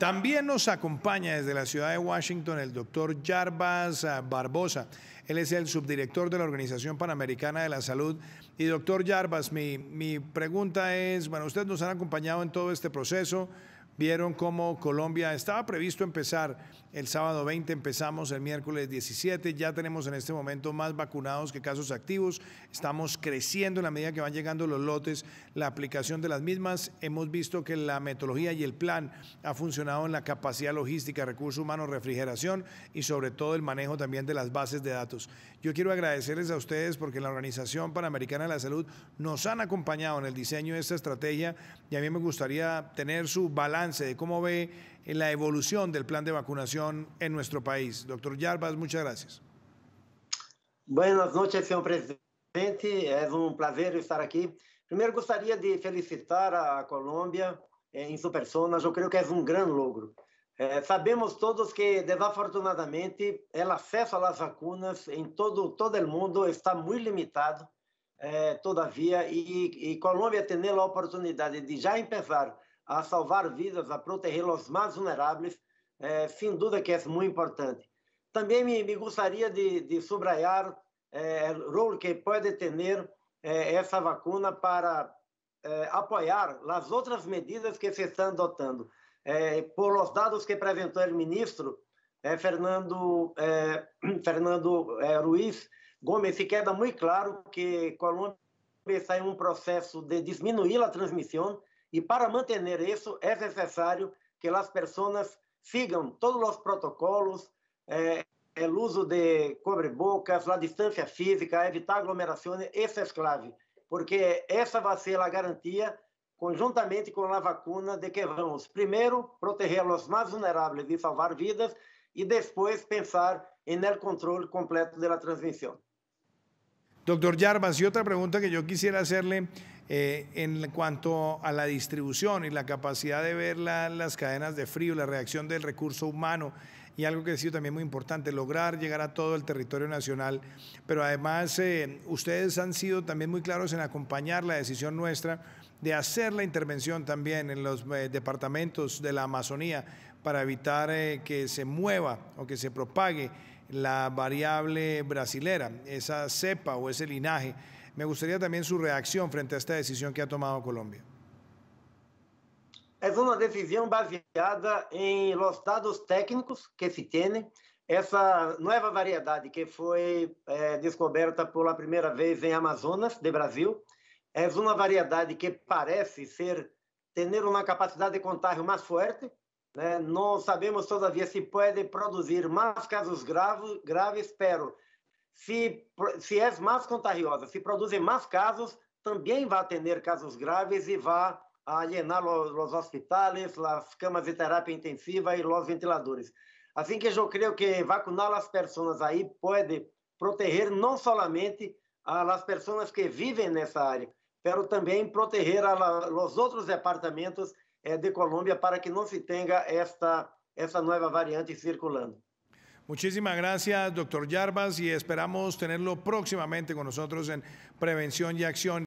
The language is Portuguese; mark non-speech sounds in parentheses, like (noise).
También nos acompaña desde la ciudad de Washington el doctor Jarbas eh, Barbosa. Él es el subdirector de la Organización Panamericana de la Salud. Y doctor Jarbas, mi, mi pregunta es, bueno, ustedes nos han acompañado en todo este proceso, vieron cómo Colombia estaba previsto empezar el sábado 20, empezamos el miércoles 17, ya tenemos en este momento más vacunados que casos activos, estamos creciendo en la medida que van llegando los lotes, la aplicación de las mismas, hemos visto que la metodología y el plan ha funcionado en la capacidad logística, recursos humanos, refrigeración y sobre todo el manejo también de las bases de datos. Yo quiero agradecerles a ustedes porque la Organización Panamericana de la Salud nos han acompañado en el diseño de esta estrategia y a mí me gustaría tener su balance balance de cómo ve la evolución del plan de vacunación en nuestro país. Doctor Yarbas, muchas gracias. Buenas noches, señor presidente. Es un placer estar aquí. Primero gostaria de felicitar a Colômbia em eh, sua persona. Eu creio que é um grande logro. Eh, sabemos todos que, desafortunadamente, o acesso às vacunas em todo todo o mundo está muito limitado, eh, todavia, e, e Colômbia tendo a oportunidade de já começar a salvar vidas, a proteger os mais vulneráveis, é, sem dúvida que é muito importante. Também me, me gostaria de, de subraiar é, o rol que pode ter é, essa vacuna para é, apoiar as outras medidas que se estão adotando. É, por os dados que apresentou o ministro é, Fernando, é, (clears throat) Fernando é, Ruiz Gomes, se queda muito claro que Colômbia está em um processo de diminuir a transmissão e para manter isso, é necessário que as pessoas sigam todos os protocolos, é, é, o uso de cobre-bocas, a distância física, evitar aglomerações, isso é clave, porque essa vai ser a garantia, conjuntamente com a vacuna, de que vamos, primeiro, proteger os mais vulneráveis e salvar vidas, e depois pensar em el controle completo da transmissão. Doctor Yarbas, y otra pregunta que yo quisiera hacerle eh, en cuanto a la distribución y la capacidad de ver las cadenas de frío, la reacción del recurso humano y algo que ha sido también muy importante, lograr llegar a todo el territorio nacional. Pero además, eh, ustedes han sido también muy claros en acompañar la decisión nuestra de hacer la intervención también en los eh, departamentos de la Amazonía para evitar que se mueva o que se propague la variable brasilera, esa cepa o ese linaje. Me gustaría también su reacción frente a esta decisión que ha tomado Colombia. Es una decisión baseada en los datos técnicos que se tem. Essa nova variedade que foi é, eh, descoberta pela primeira vez em Amazonas, de Brasil, é uma variedade que parece ser ter uma capacidade de contágio mais forte né? Não sabemos todavia se pode produzir mais casos graves, graves pero se, se é mais contagiosa, se produzem mais casos, também vai ter casos graves e vai alienar os hospitais, as camas de terapia intensiva e os ventiladores. Assim que eu creio que vacinar as pessoas aí pode proteger não somente as pessoas que vivem nessa área, mas também proteger os outros departamentos de Colombia para que no se tenga esta, esta nueva variante circulando. Muchísimas gracias, doctor Yarbas, y esperamos tenerlo próximamente con nosotros en Prevención y Acción.